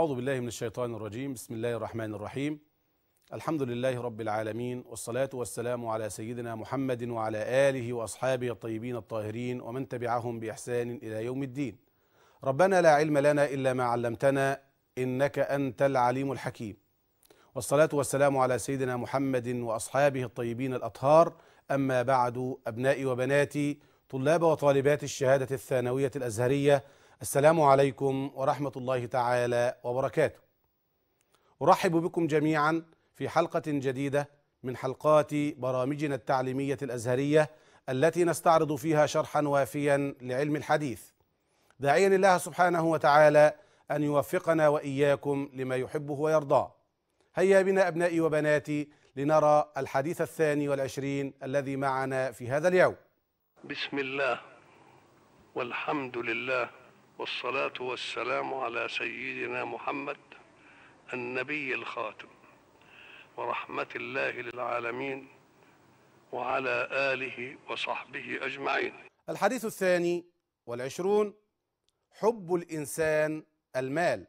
أعوذ بالله من الشيطان الرجيم بسم الله الرحمن الرحيم الحمد لله رب العالمين والصلاة والسلام على سيدنا محمد وعلى آله وأصحابه الطيبين الطاهرين ومن تبعهم بإحسان إلى يوم الدين ربنا لا علم لنا إلا ما علمتنا إنك أنت العليم الحكيم والصلاة والسلام على سيدنا محمد وأصحابه الطيبين الأطهار أما بعد أبنائي وبناتي طلاب وطالبات الشهادة الثانوية الأزهرية السلام عليكم ورحمة الله تعالى وبركاته. أرحب بكم جميعا في حلقة جديدة من حلقات برامجنا التعليمية الأزهرية التي نستعرض فيها شرحا وافيا لعلم الحديث. داعيا الله سبحانه وتعالى أن يوفقنا وإياكم لما يحبه ويرضاه. هيا بنا أبنائي وبناتي لنرى الحديث الثاني والعشرين الذي معنا في هذا اليوم. بسم الله والحمد لله والصلاة والسلام على سيدنا محمد النبي الخاتم ورحمة الله للعالمين وعلى آله وصحبه أجمعين الحديث الثاني والعشرون حب الإنسان المال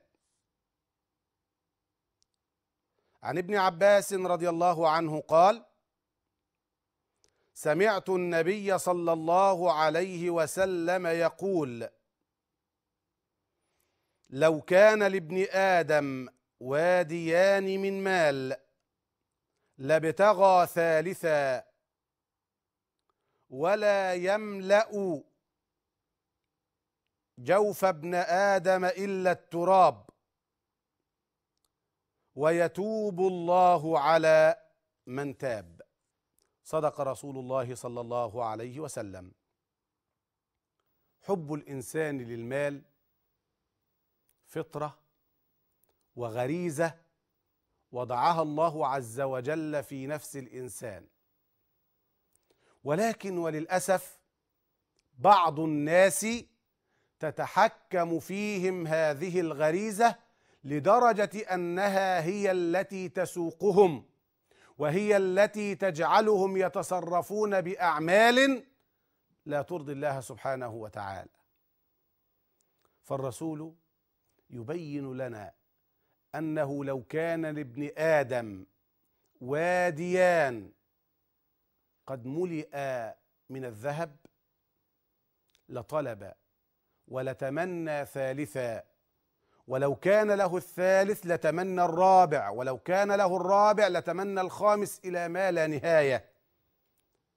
عن ابن عباس رضي الله عنه قال سمعت النبي صلى الله عليه وسلم يقول لو كان لابن ادم واديان من مال لابتغى ثالثا ولا يملا جوف ابن ادم الا التراب ويتوب الله على من تاب صدق رسول الله صلى الله عليه وسلم حب الانسان للمال فطره وغريزه وضعها الله عز وجل في نفس الانسان ولكن وللاسف بعض الناس تتحكم فيهم هذه الغريزه لدرجه انها هي التي تسوقهم وهي التي تجعلهم يتصرفون باعمال لا ترضي الله سبحانه وتعالى فالرسول يبين لنا انه لو كان لابن ادم واديان قد ملئا من الذهب لطلب ولتمنى ثالثا ولو كان له الثالث لتمنى الرابع ولو كان له الرابع لتمنى الخامس الى ما لا نهايه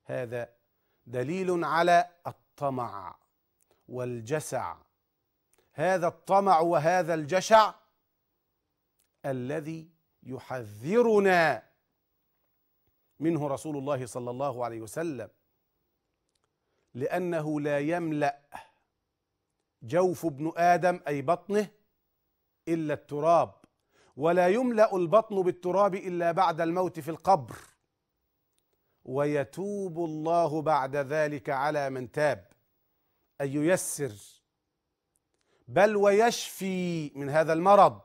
هذا دليل على الطمع والجسع هذا الطمع وهذا الجشع الذي يحذرنا منه رسول الله صلى الله عليه وسلم لانه لا يملا جوف ابن ادم اي بطنه الا التراب ولا يملا البطن بالتراب الا بعد الموت في القبر ويتوب الله بعد ذلك على من تاب أن ييسر بل ويشفي من هذا المرض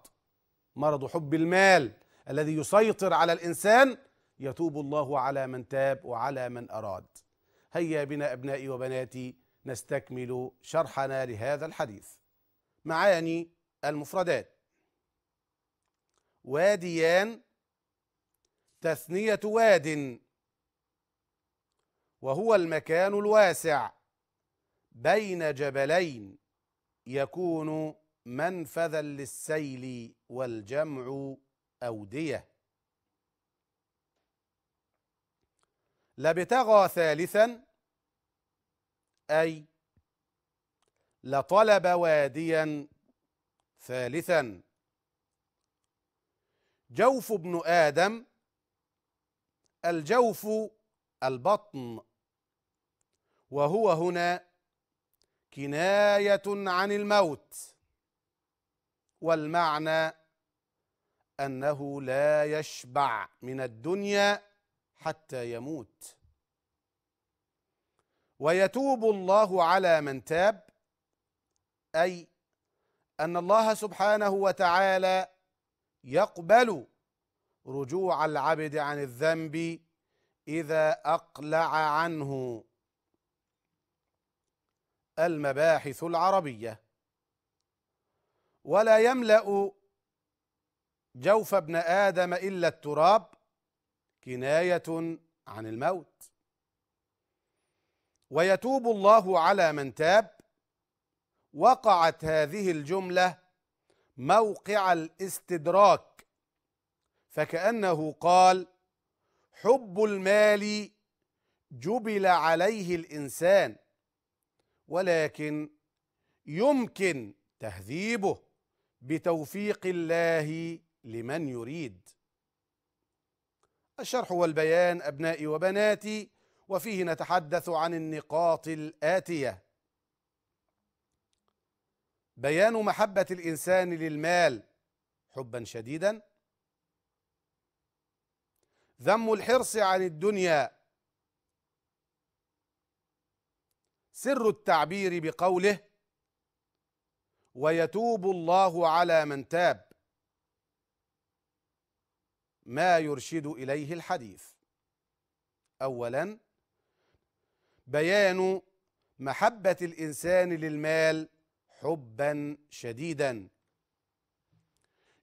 مرض حب المال الذي يسيطر على الانسان يتوب الله على من تاب وعلى من اراد هيا بنا ابنائي وبناتي نستكمل شرحنا لهذا الحديث معاني المفردات واديان تثنيه واد وهو المكان الواسع بين جبلين يكون منفذا للسيل والجمع اوديه لبتغى ثالثا اي لطلب واديا ثالثا جوف ابن ادم الجوف البطن وهو هنا كنايه عن الموت والمعنى انه لا يشبع من الدنيا حتى يموت ويتوب الله على من تاب اي ان الله سبحانه وتعالى يقبل رجوع العبد عن الذنب اذا اقلع عنه المباحث العربية ولا يملأ جوف ابن آدم إلا التراب كناية عن الموت ويتوب الله على من تاب وقعت هذه الجملة موقع الاستدراك فكأنه قال حب المال جبل عليه الإنسان ولكن يمكن تهذيبه بتوفيق الله لمن يريد الشرح والبيان أبنائي وبناتي وفيه نتحدث عن النقاط الآتية بيان محبة الإنسان للمال حبا شديدا ذم الحرص عن الدنيا سر التعبير بقوله ويتوب الله على من تاب ما يرشد اليه الحديث اولا بيان محبه الانسان للمال حبا شديدا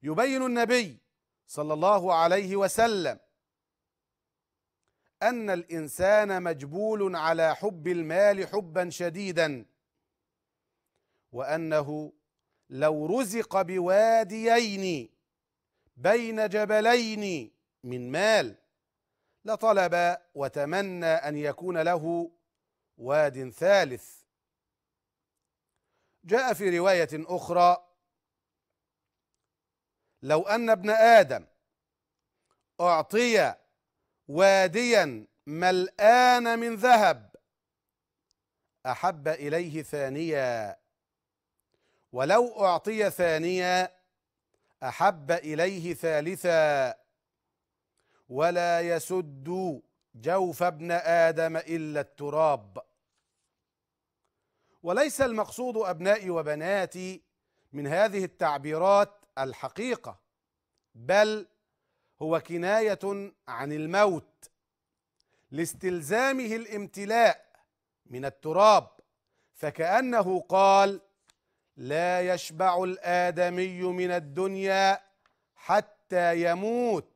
يبين النبي صلى الله عليه وسلم ان الانسان مجبول على حب المال حبا شديدا وانه لو رزق بواديين بين جبلين من مال لطلب وتمنى ان يكون له واد ثالث جاء في روايه اخرى لو ان ابن ادم اعطي واديا ملآن من ذهب أحب إليه ثانيا ولو أعطي ثانيا أحب إليه ثالثا ولا يسد جوف ابن آدم إلا التراب وليس المقصود أبنائي وبناتي من هذه التعبيرات الحقيقة بل هو كناية عن الموت لاستلزامه الامتلاء من التراب فكأنه قال لا يشبع الآدمي من الدنيا حتى يموت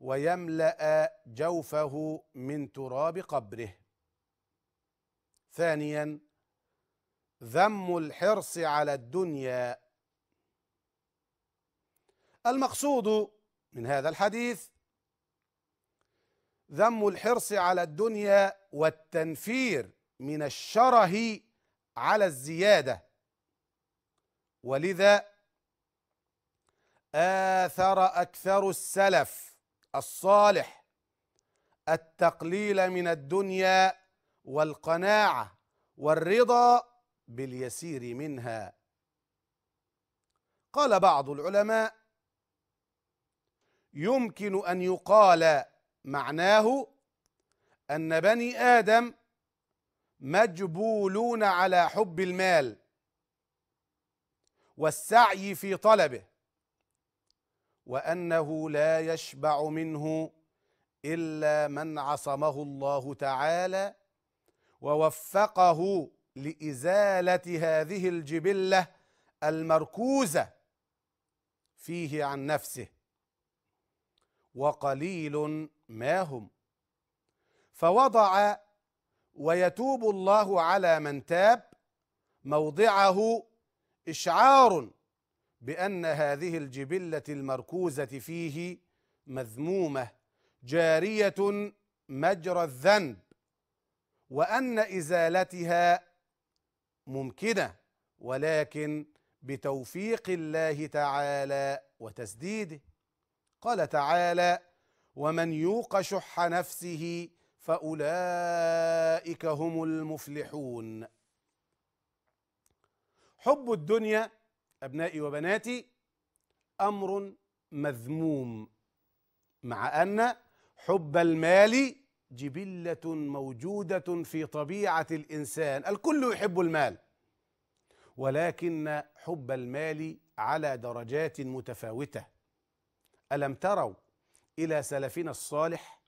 ويملأ جوفه من تراب قبره ثانيا ذم الحرص على الدنيا المقصود من هذا الحديث ذم الحرص على الدنيا والتنفير من الشره على الزياده ولذا آثر أكثر السلف الصالح التقليل من الدنيا والقناعة والرضا باليسير منها قال بعض العلماء يمكن أن يقال معناه أن بني آدم مجبولون على حب المال والسعي في طلبه وأنه لا يشبع منه إلا من عصمه الله تعالى ووفقه لإزالة هذه الجبلة المركوزة فيه عن نفسه وقليل ما هم فوضع ويتوب الله على من تاب موضعه اشعار بان هذه الجبله المركوزه فيه مذمومه جاريه مجرى الذنب وان ازالتها ممكنه ولكن بتوفيق الله تعالى وتسديده قال تعالى ومن يوق شح نفسه فاولئك هم المفلحون حب الدنيا ابنائي وبناتي امر مذموم مع ان حب المال جبله موجوده في طبيعه الانسان الكل يحب المال ولكن حب المال على درجات متفاوته ألم تروا إلى سلفنا الصالح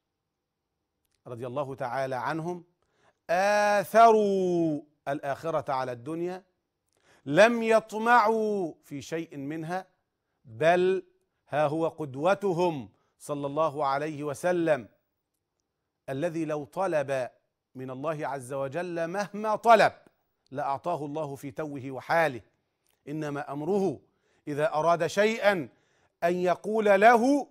رضي الله تعالى عنهم آثروا الآخرة على الدنيا لم يطمعوا في شيء منها بل ها هو قدوتهم صلى الله عليه وسلم الذي لو طلب من الله عز وجل مهما طلب لأعطاه الله في توه وحاله إنما أمره إذا أراد شيئا أن يقول له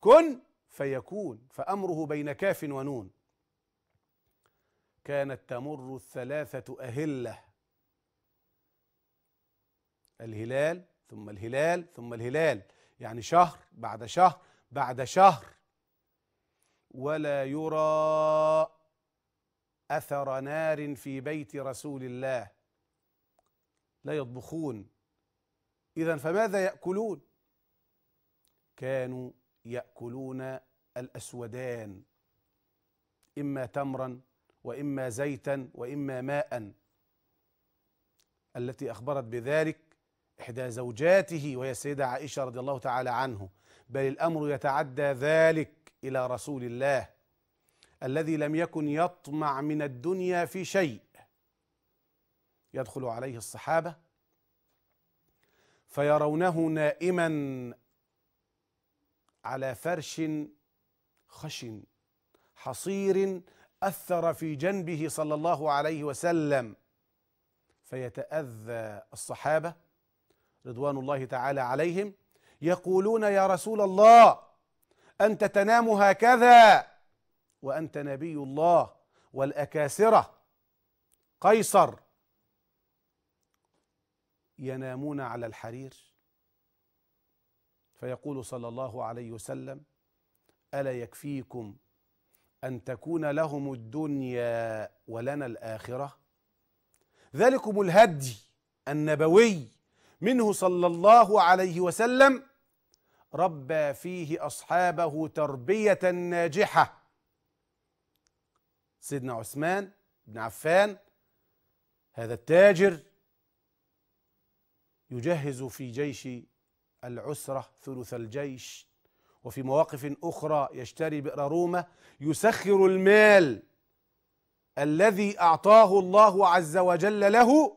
كن فيكون فأمره بين كاف ونون كانت تمر الثلاثة أهلة الهلال ثم الهلال ثم الهلال يعني شهر بعد شهر بعد شهر ولا يرى أثر نار في بيت رسول الله لا يطبخون إذا فماذا يأكلون كانوا ياكلون الاسودان اما تمرا واما زيتا واما ماء التي اخبرت بذلك احدى زوجاته وهي السيده عائشه رضي الله تعالى عنه بل الامر يتعدى ذلك الى رسول الله الذي لم يكن يطمع من الدنيا في شيء يدخل عليه الصحابه فيرونه نائما على فرش خشن حصير اثر في جنبه صلى الله عليه وسلم فيتاذى الصحابه رضوان الله تعالى عليهم يقولون يا رسول الله انت تنام هكذا وانت نبي الله والاكاسره قيصر ينامون على الحرير فيقول صلى الله عليه وسلم الا يكفيكم ان تكون لهم الدنيا ولنا الاخره ذلكم الهدي النبوي منه صلى الله عليه وسلم ربى فيه اصحابه تربيه ناجحه سيدنا عثمان بن عفان هذا التاجر يجهز في جيش العسرة ثلث الجيش وفي مواقف أخرى يشتري بئر رومة يسخر المال الذي أعطاه الله عز وجل له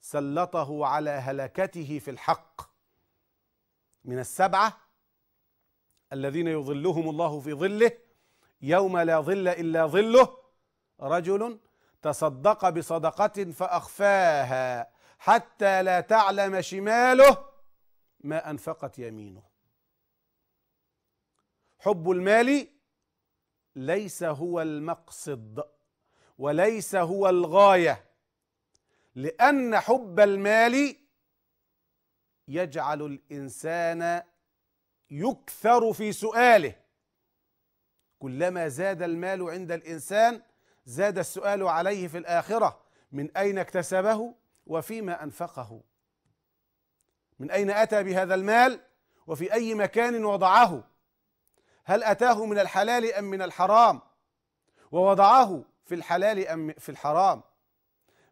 سلطه على هلكته في الحق من السبعة الذين يظلهم الله في ظله يوم لا ظل إلا ظله رجل تصدق بصدقة فأخفاها حتى لا تعلم شماله ما أنفقت يمينه حب المال ليس هو المقصد وليس هو الغاية لأن حب المال يجعل الإنسان يكثر في سؤاله كلما زاد المال عند الإنسان زاد السؤال عليه في الآخرة من أين اكتسبه وفيما أنفقه من أين أتى بهذا المال وفي أي مكان وضعه هل أتاه من الحلال أم من الحرام ووضعه في الحلال أم في الحرام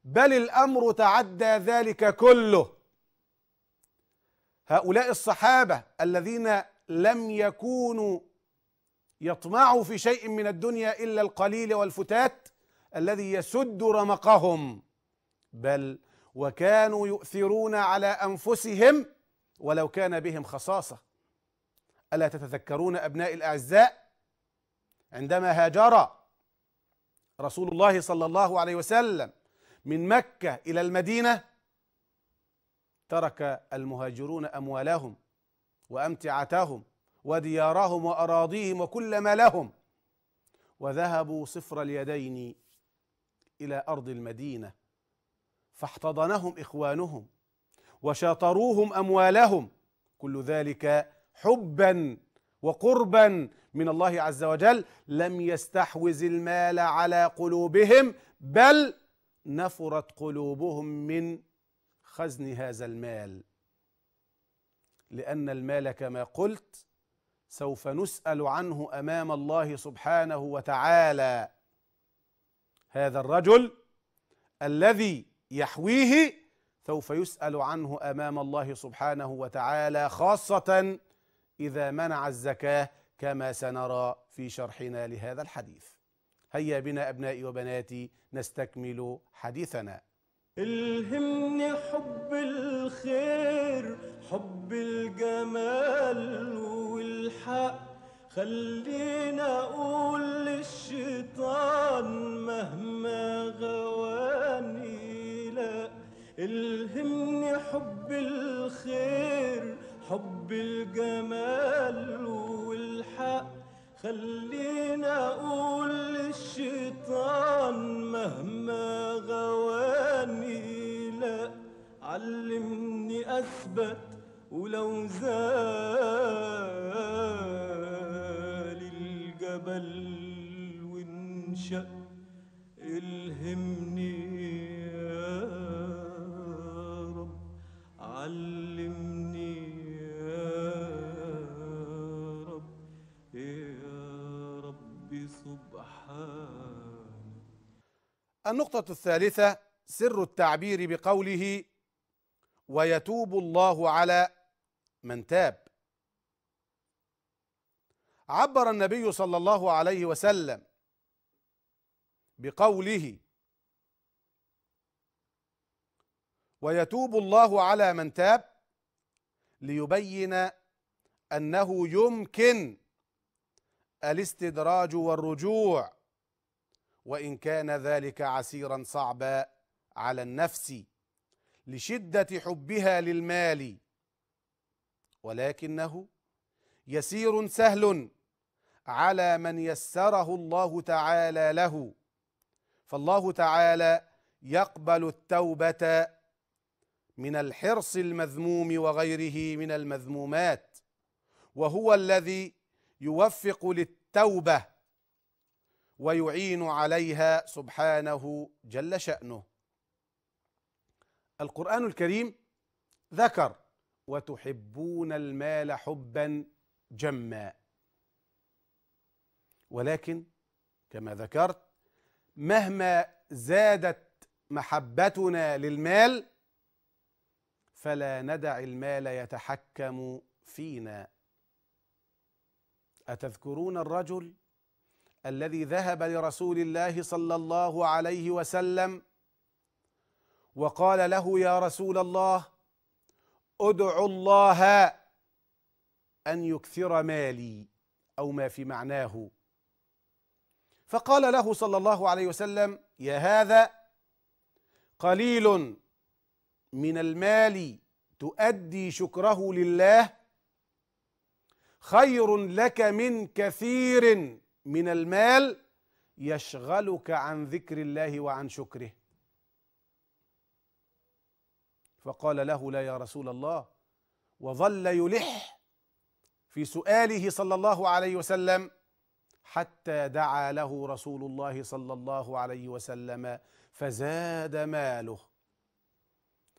بل الأمر تعدى ذلك كله هؤلاء الصحابة الذين لم يكونوا يطمعوا في شيء من الدنيا إلا القليل والفتات الذي يسد رمقهم بل وكانوا يؤثرون على انفسهم ولو كان بهم خصاصه الا تتذكرون ابنائي الاعزاء عندما هاجر رسول الله صلى الله عليه وسلم من مكه الى المدينه ترك المهاجرون اموالهم وامتعتهم وديارهم واراضيهم وكل ما لهم وذهبوا صفر اليدين الى ارض المدينه فاحتضنهم اخوانهم وشاطروهم اموالهم كل ذلك حبا وقربا من الله عز وجل لم يستحوذ المال على قلوبهم بل نفرت قلوبهم من خزن هذا المال لان المال كما قلت سوف نسال عنه امام الله سبحانه وتعالى هذا الرجل الذي يحويه سوف يسأل عنه أمام الله سبحانه وتعالى خاصة إذا منع الزكاة كما سنرى في شرحنا لهذا الحديث هيا بنا أبنائي وبناتي نستكمل حديثنا الهمني حب الخير حب الجمال والحق خلينا أقول للشيطان مهما غوى الهمني حب الخير حب الجمال والحق خلينا اقول للشيطان مهما غواني لا علمني اثبت ولو زال الجبل وانشق الهمني النقطة الثالثة سر التعبير بقوله ويتوب الله على من تاب عبر النبي صلى الله عليه وسلم بقوله ويتوب الله على من تاب ليبين انه يمكن الاستدراج والرجوع وان كان ذلك عسيرا صعبا على النفس لشده حبها للمال ولكنه يسير سهل على من يسره الله تعالى له فالله تعالى يقبل التوبه من الحرص المذموم وغيره من المذمومات وهو الذي يوفق للتوبه ويعين عليها سبحانه جل شأنه القرآن الكريم ذكر وتحبون المال حبا جما ولكن كما ذكرت مهما زادت محبتنا للمال فلا ندع المال يتحكم فينا أتذكرون الرجل الذي ذهب لرسول الله صلى الله عليه وسلم وقال له يا رسول الله ادع الله ان يكثر مالي او ما في معناه فقال له صلى الله عليه وسلم يا هذا قليل من المال تؤدي شكره لله خير لك من كثير من المال يشغلك عن ذكر الله وعن شكره فقال له لا يا رسول الله وظل يلح في سؤاله صلى الله عليه وسلم حتى دعا له رسول الله صلى الله عليه وسلم فزاد ماله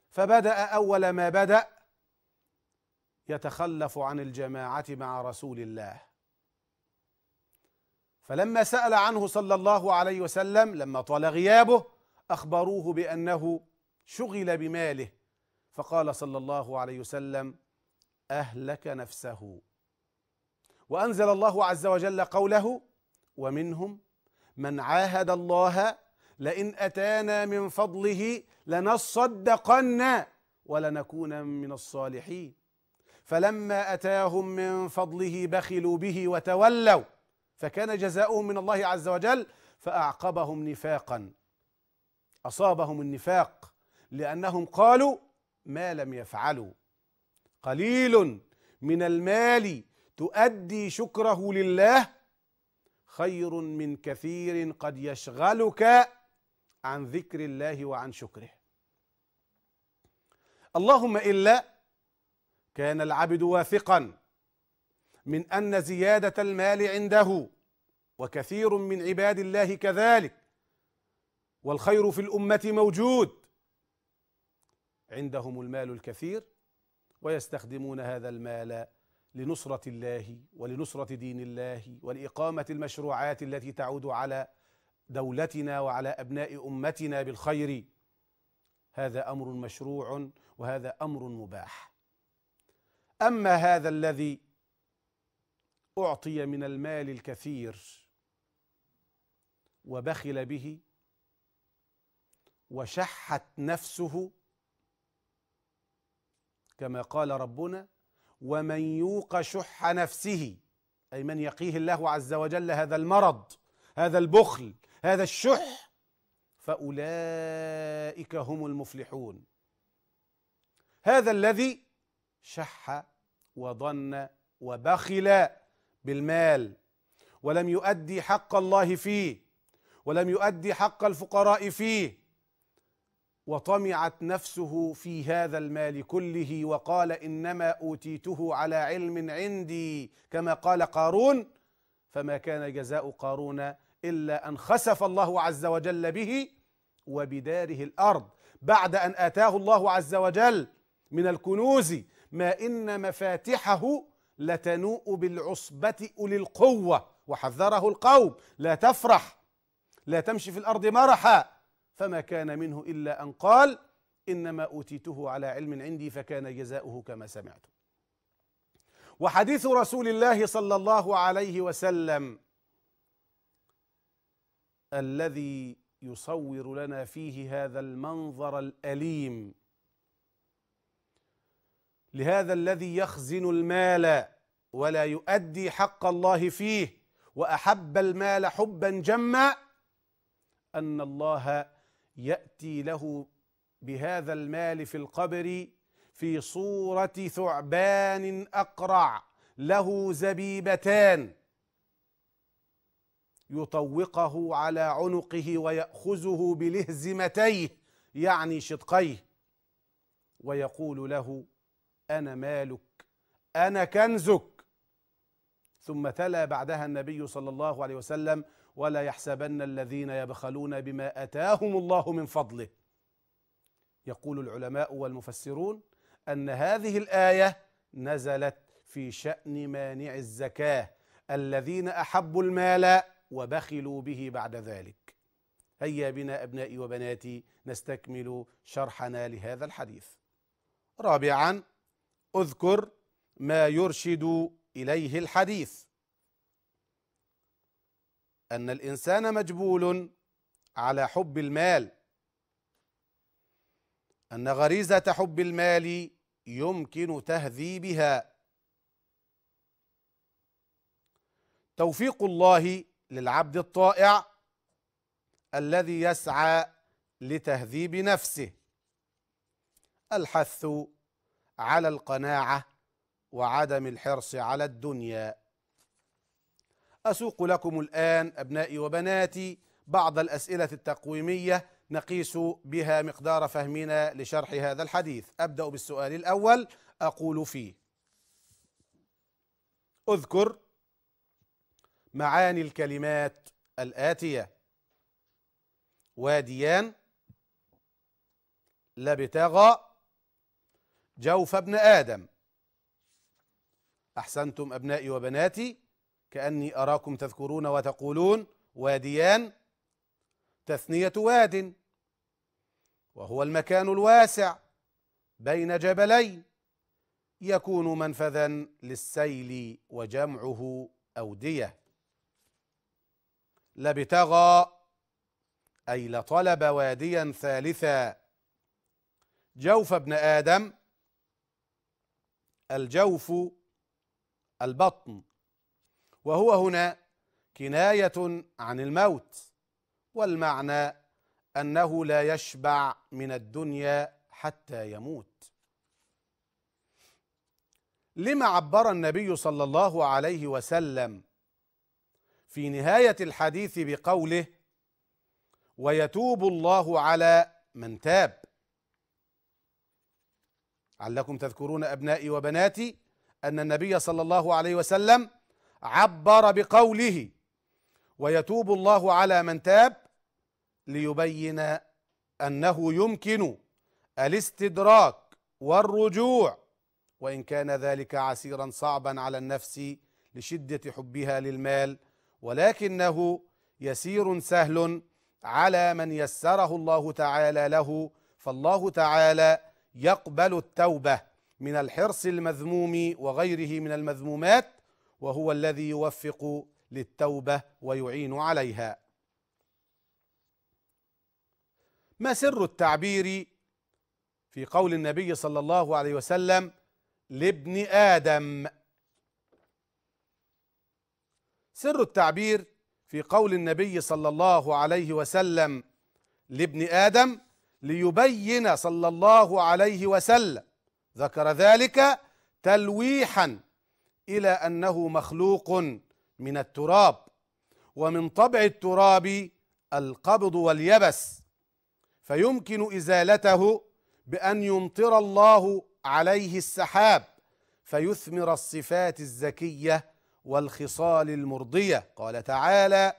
فبدا اول ما بدا يتخلف عن الجماعه مع رسول الله فلما سأل عنه صلى الله عليه وسلم لما طال غيابه أخبروه بأنه شغل بماله فقال صلى الله عليه وسلم أهلك نفسه وأنزل الله عز وجل قوله ومنهم من عاهد الله لئن أتانا من فضله لنصدقن ولنكون من الصالحين فلما أتاهم من فضله بخلوا به وتولوا فكان جزاؤهم من الله عز وجل فأعقبهم نفاقا أصابهم النفاق لأنهم قالوا ما لم يفعلوا قليل من المال تؤدي شكره لله خير من كثير قد يشغلك عن ذكر الله وعن شكره اللهم الا كان العبد واثقا من ان زياده المال عنده وكثير من عباد الله كذلك والخير في الامه موجود عندهم المال الكثير ويستخدمون هذا المال لنصره الله ولنصره دين الله ولاقامه المشروعات التي تعود على دولتنا وعلى ابناء امتنا بالخير هذا امر مشروع وهذا امر مباح اما هذا الذي اعطي من المال الكثير وبخل به وشحت نفسه كما قال ربنا ومن يوق شح نفسه اي من يقيه الله عز وجل هذا المرض هذا البخل هذا الشح فاولئك هم المفلحون هذا الذي شح وظن وبخل بالمال ولم يؤدي حق الله فيه ولم يؤدي حق الفقراء فيه وطمعت نفسه في هذا المال كله وقال انما اوتيته على علم عندي كما قال قارون فما كان جزاء قارون الا ان خسف الله عز وجل به وبداره الارض بعد ان اتاه الله عز وجل من الكنوز ما ان مفاتحه لتنوء بالعصبة أولي القوة وحذره القوم لا تفرح لا تمشي في الأرض مرحا فما كان منه إلا أن قال إنما أوتيته على علم عندي فكان جزاؤه كما سمعتم وحديث رسول الله صلى الله عليه وسلم الذي يصور لنا فيه هذا المنظر الأليم لهذا الذي يخزن المال ولا يؤدي حق الله فيه واحب المال حبا جما ان الله ياتي له بهذا المال في القبر في صوره ثعبان اقرع له زبيبتان يطوقه على عنقه وياخذه بلهزمتيه يعني شدقيه ويقول له أنا مالك أنا كنزك ثم تلا بعدها النبي صلى الله عليه وسلم ولا يحسبن الذين يبخلون بما أتاهم الله من فضله يقول العلماء والمفسرون أن هذه الآية نزلت في شأن مانع الزكاة الذين أحبوا المال وبخلوا به بعد ذلك هيا بنا أبنائي وبناتي نستكمل شرحنا لهذا الحديث رابعا اذكر ما يرشد اليه الحديث ان الانسان مجبول على حب المال ان غريزه حب المال يمكن تهذيبها توفيق الله للعبد الطائع الذي يسعى لتهذيب نفسه الحث على القناعه وعدم الحرص على الدنيا اسوق لكم الان ابنائي وبناتي بعض الاسئله التقويميه نقيس بها مقدار فهمنا لشرح هذا الحديث ابدا بالسؤال الاول اقول فيه اذكر معاني الكلمات الاتيه واديان لبتغى جوف ابن آدم أحسنتم أبنائي وبناتي كأني أراكم تذكرون وتقولون واديان تثنية واد وهو المكان الواسع بين جبلين يكون منفذا للسيل وجمعه أودية لبتغى أي لطلب واديا ثالثا جوف ابن آدم الجوف البطن وهو هنا كنايه عن الموت والمعنى انه لا يشبع من الدنيا حتى يموت لما عبر النبي صلى الله عليه وسلم في نهايه الحديث بقوله ويتوب الله على من تاب علكم تذكرون أبنائي وبناتي أن النبي صلى الله عليه وسلم عبر بقوله ويتوب الله على من تاب ليبين أنه يمكن الاستدراك والرجوع وإن كان ذلك عسيرا صعبا على النفس لشدة حبها للمال ولكنه يسير سهل على من يسره الله تعالى له فالله تعالى يقبل التوبه من الحرص المذموم وغيره من المذمومات وهو الذي يوفق للتوبه ويعين عليها ما سر التعبير في قول النبي صلى الله عليه وسلم لابن ادم سر التعبير في قول النبي صلى الله عليه وسلم لابن ادم ليبين صلى الله عليه وسلم ذكر ذلك تلويحا الى انه مخلوق من التراب ومن طبع التراب القبض واليبس فيمكن ازالته بان يمطر الله عليه السحاب فيثمر الصفات الزكيه والخصال المرضيه قال تعالى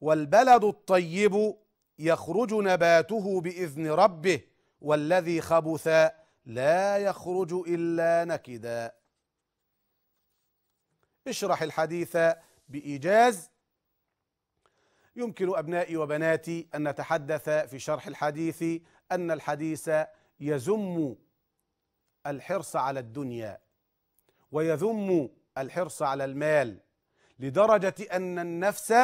والبلد الطيب يخرج نباته باذن ربه والذي خبث لا يخرج الا نكدا اشرح الحديث بايجاز يمكن ابنائي وبناتي ان نتحدث في شرح الحديث ان الحديث يذم الحرص على الدنيا ويذم الحرص على المال لدرجه ان النفس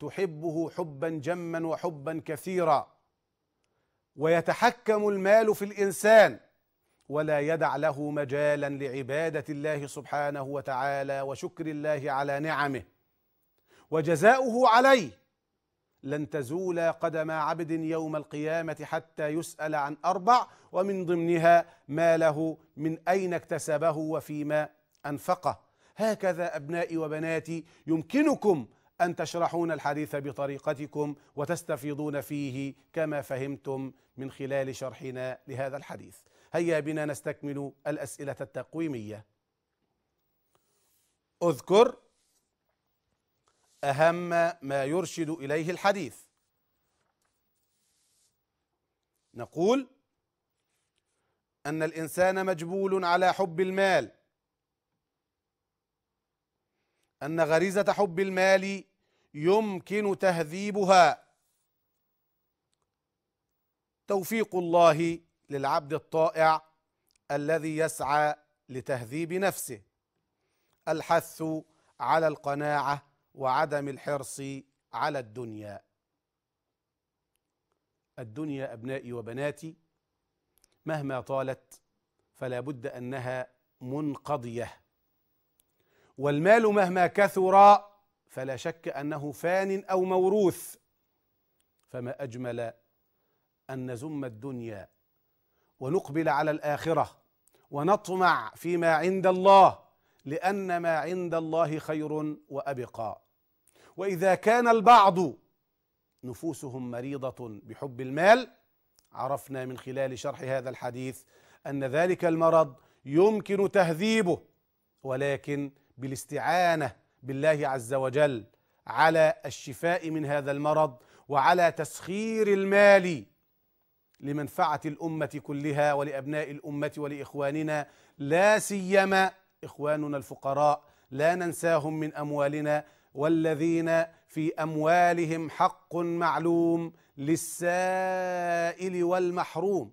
تحبه حبا جما وحبا كثيرا ويتحكم المال في الانسان ولا يدع له مجالا لعباده الله سبحانه وتعالى وشكر الله على نعمه وجزاؤه عليه لن تزول قدم عبد يوم القيامه حتى يسال عن اربع ومن ضمنها ما له من اين اكتسبه وفيما انفقه هكذا ابنائي وبناتي يمكنكم أن تشرحون الحديث بطريقتكم وتستفيضون فيه كما فهمتم من خلال شرحنا لهذا الحديث هيا بنا نستكمل الأسئلة التقويمية اذكر أهم ما يرشد إليه الحديث نقول أن الإنسان مجبول على حب المال أن غريزة حب المال يمكن تهذيبها توفيق الله للعبد الطائع الذي يسعى لتهذيب نفسه الحث على القناعة وعدم الحرص على الدنيا الدنيا أبنائي وبناتي مهما طالت فلا بد أنها منقضية والمال مهما كثر فلا شك انه فان او موروث فما اجمل ان نزم الدنيا ونقبل على الاخره ونطمع فيما عند الله لان ما عند الله خير وابقى واذا كان البعض نفوسهم مريضه بحب المال عرفنا من خلال شرح هذا الحديث ان ذلك المرض يمكن تهذيبه ولكن بالاستعانه بالله عز وجل على الشفاء من هذا المرض وعلى تسخير المال لمنفعه الامه كلها ولابناء الامه ولاخواننا لا سيما اخواننا الفقراء لا ننساهم من اموالنا والذين في اموالهم حق معلوم للسائل والمحروم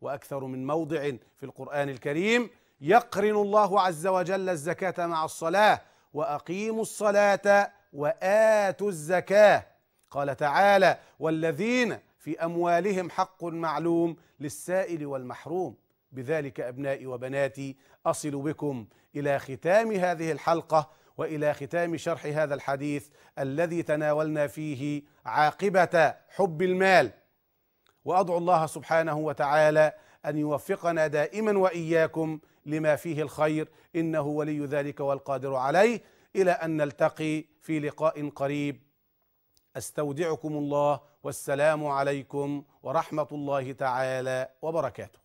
واكثر من موضع في القران الكريم يقرن الله عز وجل الزكاة مع الصلاة وأقيموا الصلاة وآتوا الزكاة قال تعالى والذين في أموالهم حق معلوم للسائل والمحروم بذلك أبنائي وبناتي أصل بكم إلى ختام هذه الحلقة والى ختام شرح هذا الحديث الذي تناولنا فيه عاقبه حب المال وادعو الله سبحانه وتعالى ان يوفقنا دائما واياكم لما فيه الخير انه ولي ذلك والقادر عليه الى ان نلتقي في لقاء قريب استودعكم الله والسلام عليكم ورحمه الله تعالى وبركاته